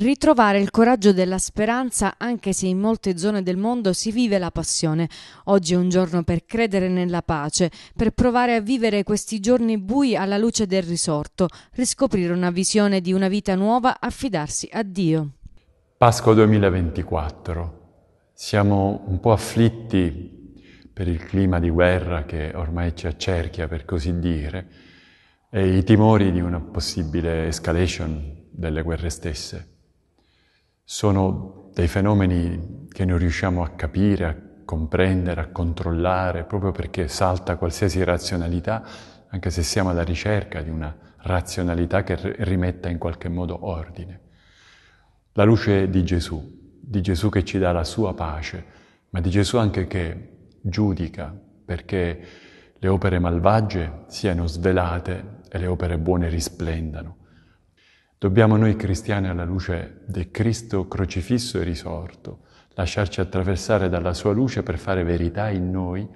Ritrovare il coraggio della speranza anche se in molte zone del mondo si vive la passione. Oggi è un giorno per credere nella pace, per provare a vivere questi giorni bui alla luce del risorto, riscoprire una visione di una vita nuova, affidarsi a Dio. Pasqua 2024. Siamo un po' afflitti per il clima di guerra che ormai ci accerchia, per così dire, e i timori di una possibile escalation delle guerre stesse sono dei fenomeni che non riusciamo a capire, a comprendere, a controllare, proprio perché salta qualsiasi razionalità, anche se siamo alla ricerca di una razionalità che rimetta in qualche modo ordine. La luce di Gesù, di Gesù che ci dà la sua pace, ma di Gesù anche che giudica perché le opere malvagie siano svelate e le opere buone risplendano. Dobbiamo noi cristiani alla luce del Cristo crocifisso e risorto lasciarci attraversare dalla sua luce per fare verità in noi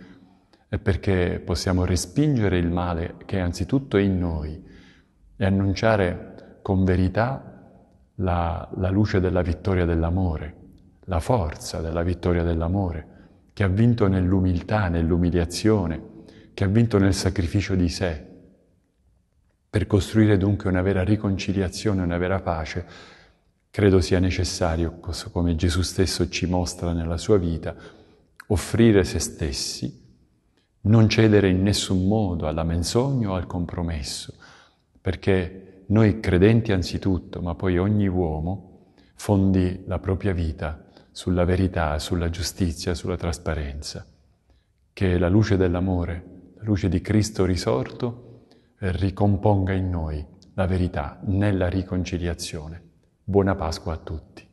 e perché possiamo respingere il male che è anzitutto in noi e annunciare con verità la, la luce della vittoria dell'amore, la forza della vittoria dell'amore che ha vinto nell'umiltà, nell'umiliazione, che ha vinto nel sacrificio di sé per costruire dunque una vera riconciliazione, una vera pace, credo sia necessario, come Gesù stesso ci mostra nella sua vita, offrire se stessi, non cedere in nessun modo alla menzogna o al compromesso, perché noi credenti anzitutto, ma poi ogni uomo, fondi la propria vita sulla verità, sulla giustizia, sulla trasparenza, che la luce dell'amore, la luce di Cristo risorto, ricomponga in noi la verità nella riconciliazione. Buona Pasqua a tutti.